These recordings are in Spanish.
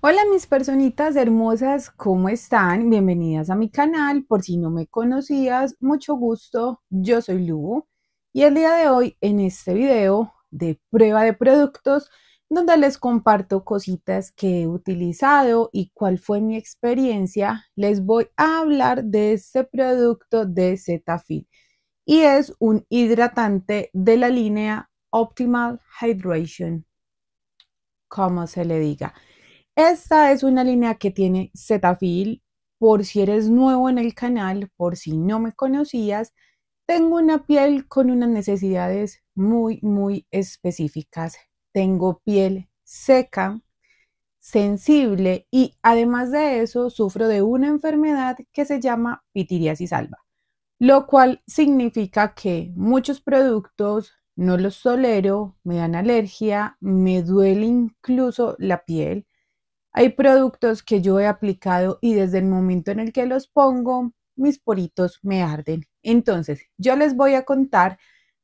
Hola mis personitas hermosas, ¿cómo están? Bienvenidas a mi canal. Por si no me conocías, mucho gusto. Yo soy Lugo y el día de hoy en este video de prueba de productos donde les comparto cositas que he utilizado y cuál fue mi experiencia, les voy a hablar de este producto de Zetafil y es un hidratante de la línea Optimal Hydration, como se le diga. Esta es una línea que tiene Zetafil. Por si eres nuevo en el canal, por si no me conocías, tengo una piel con unas necesidades muy, muy específicas. Tengo piel seca, sensible y además de eso sufro de una enfermedad que se llama pitiriasis alba, lo cual significa que muchos productos no los tolero, me dan alergia, me duele incluso la piel hay productos que yo he aplicado y desde el momento en el que los pongo, mis poritos me arden. Entonces, yo les voy a contar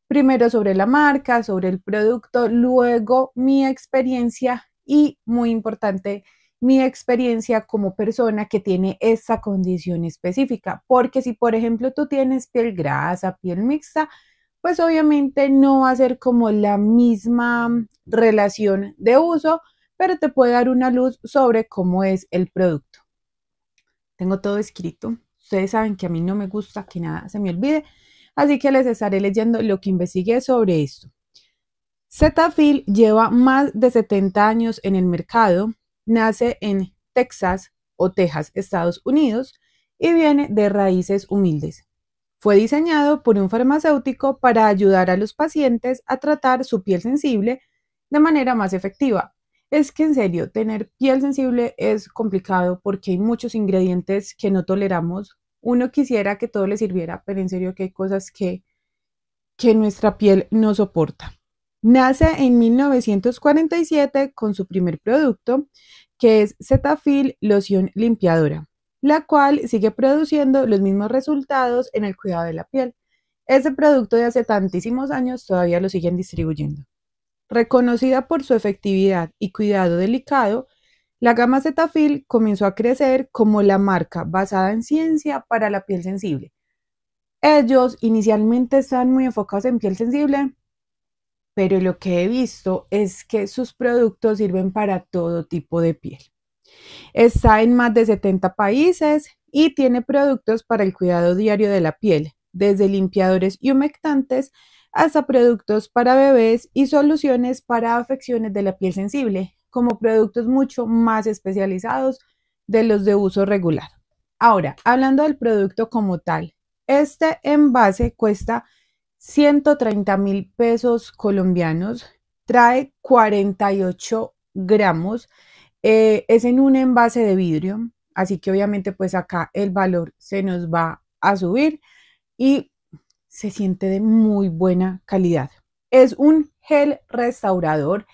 primero sobre la marca, sobre el producto, luego mi experiencia y, muy importante, mi experiencia como persona que tiene esa condición específica. Porque si, por ejemplo, tú tienes piel grasa, piel mixta, pues obviamente no va a ser como la misma relación de uso pero te puede dar una luz sobre cómo es el producto. Tengo todo escrito. Ustedes saben que a mí no me gusta que nada se me olvide, así que les estaré leyendo lo que investigué sobre esto. Zetafil lleva más de 70 años en el mercado, nace en Texas o Texas, Estados Unidos, y viene de raíces humildes. Fue diseñado por un farmacéutico para ayudar a los pacientes a tratar su piel sensible de manera más efectiva, es que en serio, tener piel sensible es complicado porque hay muchos ingredientes que no toleramos. Uno quisiera que todo le sirviera, pero en serio que hay cosas que, que nuestra piel no soporta. Nace en 1947 con su primer producto, que es Zetafil loción limpiadora, la cual sigue produciendo los mismos resultados en el cuidado de la piel. Ese producto de hace tantísimos años todavía lo siguen distribuyendo. Reconocida por su efectividad y cuidado delicado, la gama Cetaphil comenzó a crecer como la marca basada en ciencia para la piel sensible. Ellos inicialmente están muy enfocados en piel sensible, pero lo que he visto es que sus productos sirven para todo tipo de piel. Está en más de 70 países y tiene productos para el cuidado diario de la piel, desde limpiadores y humectantes hasta productos para bebés y soluciones para afecciones de la piel sensible, como productos mucho más especializados de los de uso regular. Ahora, hablando del producto como tal, este envase cuesta 130 mil pesos colombianos, trae 48 gramos, eh, es en un envase de vidrio, así que obviamente pues acá el valor se nos va a subir y se siente de muy buena calidad. Es un gel restaurador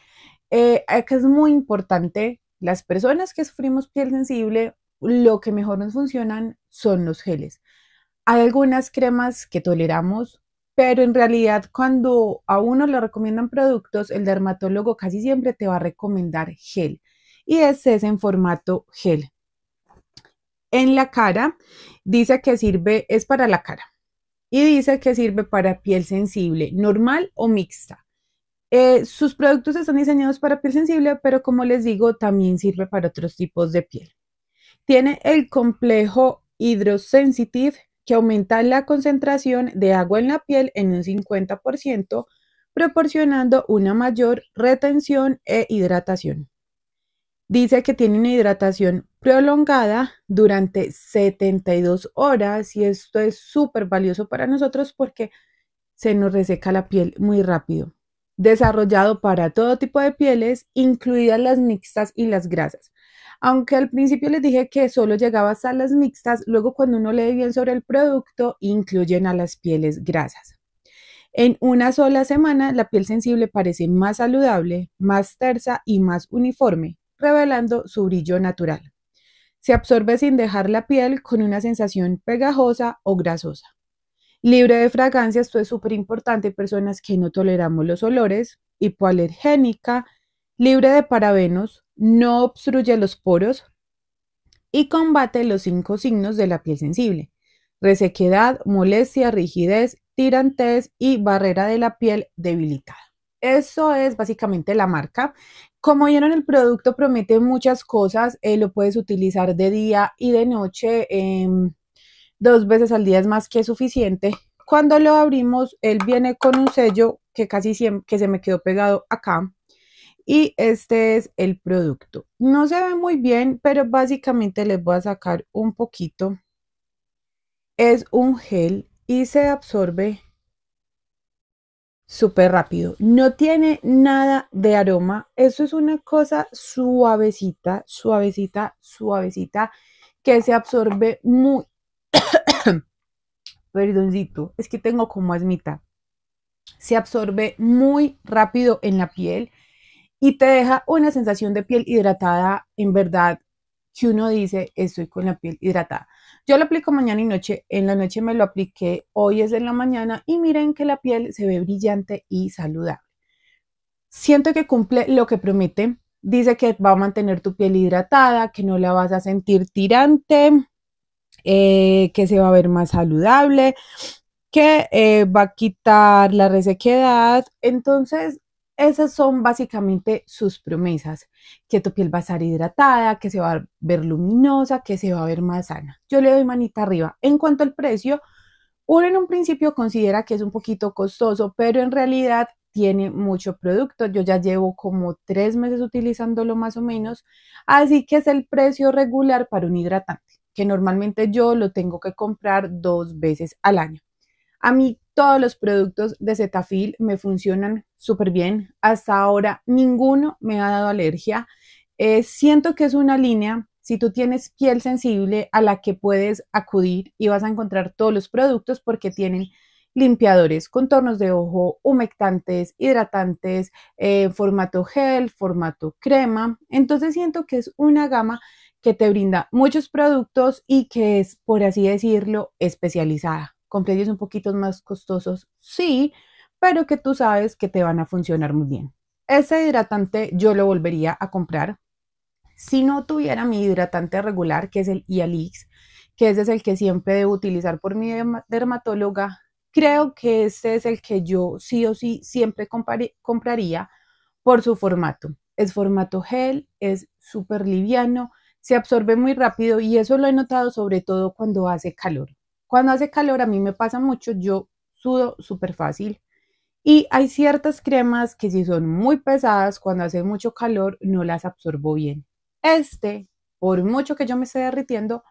eh, eh, es muy importante. Las personas que sufrimos piel sensible, lo que mejor nos funcionan son los geles. Hay algunas cremas que toleramos, pero en realidad cuando a uno le recomiendan productos, el dermatólogo casi siempre te va a recomendar gel. Y ese es en formato gel. En la cara, dice que sirve, es para la cara y dice que sirve para piel sensible, normal o mixta. Eh, sus productos están diseñados para piel sensible, pero como les digo, también sirve para otros tipos de piel. Tiene el complejo hidrosensitive que aumenta la concentración de agua en la piel en un 50%, proporcionando una mayor retención e hidratación. Dice que tiene una hidratación prolongada durante 72 horas y esto es súper valioso para nosotros porque se nos reseca la piel muy rápido. Desarrollado para todo tipo de pieles, incluidas las mixtas y las grasas. Aunque al principio les dije que solo llegaba hasta las mixtas, luego cuando uno lee bien sobre el producto, incluyen a las pieles grasas. En una sola semana, la piel sensible parece más saludable, más tersa y más uniforme, revelando su brillo natural. Se absorbe sin dejar la piel con una sensación pegajosa o grasosa. Libre de fragancias, esto es súper importante, personas que no toleramos los olores, hipoalergénica, libre de parabenos, no obstruye los poros y combate los cinco signos de la piel sensible, resequedad, molestia, rigidez, tirantez y barrera de la piel debilitada. Eso es básicamente la marca. Como vieron, el producto promete muchas cosas. Eh, lo puedes utilizar de día y de noche. Em, dos veces al día es más que suficiente. Cuando lo abrimos, él viene con un sello que casi que se me quedó pegado acá. Y este es el producto. No se ve muy bien, pero básicamente les voy a sacar un poquito. Es un gel y se absorbe súper rápido. No tiene nada de aroma. Eso es una cosa suavecita, suavecita, suavecita, que se absorbe muy... Perdoncito, es que tengo como asmita. Se absorbe muy rápido en la piel y te deja una sensación de piel hidratada, en verdad, que uno dice, estoy con la piel hidratada. Yo lo aplico mañana y noche, en la noche me lo apliqué, hoy es en la mañana y miren que la piel se ve brillante y saludable. Siento que cumple lo que promete, dice que va a mantener tu piel hidratada, que no la vas a sentir tirante, eh, que se va a ver más saludable, que eh, va a quitar la resequedad. Entonces, esas son básicamente sus promesas, que tu piel va a estar hidratada, que se va a ver luminosa, que se va a ver más sana. Yo le doy manita arriba. En cuanto al precio, uno en un principio considera que es un poquito costoso, pero en realidad tiene mucho producto. Yo ya llevo como tres meses utilizándolo más o menos, así que es el precio regular para un hidratante, que normalmente yo lo tengo que comprar dos veces al año. A mí todos los productos de Zetafil me funcionan súper bien. Hasta ahora ninguno me ha dado alergia. Eh, siento que es una línea, si tú tienes piel sensible, a la que puedes acudir y vas a encontrar todos los productos porque tienen limpiadores, contornos de ojo, humectantes, hidratantes, eh, formato gel, formato crema. Entonces siento que es una gama que te brinda muchos productos y que es, por así decirlo, especializada con precios un poquito más costosos, sí, pero que tú sabes que te van a funcionar muy bien. Ese hidratante yo lo volvería a comprar si no tuviera mi hidratante regular, que es el Ialix, que ese es el que siempre debo utilizar por mi dermatóloga, creo que este es el que yo sí o sí siempre compraría por su formato. Es formato gel, es súper liviano, se absorbe muy rápido y eso lo he notado sobre todo cuando hace calor. Cuando hace calor, a mí me pasa mucho, yo sudo súper fácil. Y hay ciertas cremas que si son muy pesadas, cuando hace mucho calor, no las absorbo bien. Este, por mucho que yo me esté derritiendo,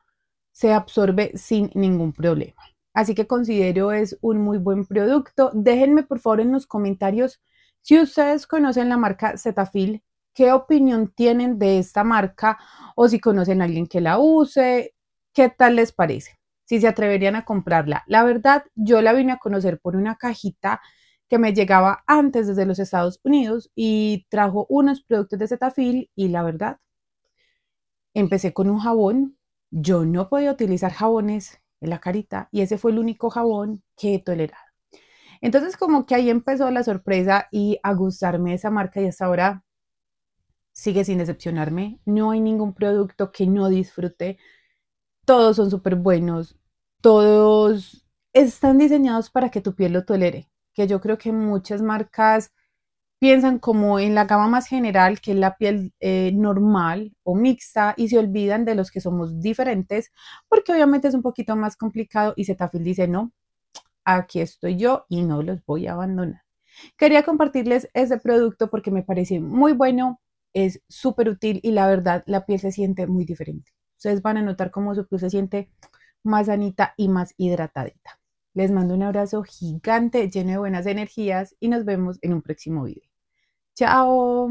se absorbe sin ningún problema. Así que considero es un muy buen producto. Déjenme por favor en los comentarios si ustedes conocen la marca Zetafil, qué opinión tienen de esta marca o si conocen a alguien que la use, qué tal les parece si se atreverían a comprarla. La verdad, yo la vine a conocer por una cajita que me llegaba antes desde los Estados Unidos y trajo unos productos de Cetaphil y la verdad, empecé con un jabón. Yo no podía utilizar jabones en la carita y ese fue el único jabón que he tolerado. Entonces como que ahí empezó la sorpresa y a gustarme esa marca y hasta ahora sigue sin decepcionarme. No hay ningún producto que no disfrute. Todos son súper buenos, todos están diseñados para que tu piel lo tolere, que yo creo que muchas marcas piensan como en la gama más general, que es la piel eh, normal o mixta, y se olvidan de los que somos diferentes, porque obviamente es un poquito más complicado y Zetafil dice, no, aquí estoy yo y no los voy a abandonar. Quería compartirles este producto porque me parece muy bueno, es súper útil y la verdad la piel se siente muy diferente. Ustedes van a notar cómo su piel se siente más sanita y más hidratadita. Les mando un abrazo gigante lleno de buenas energías y nos vemos en un próximo video. Chao.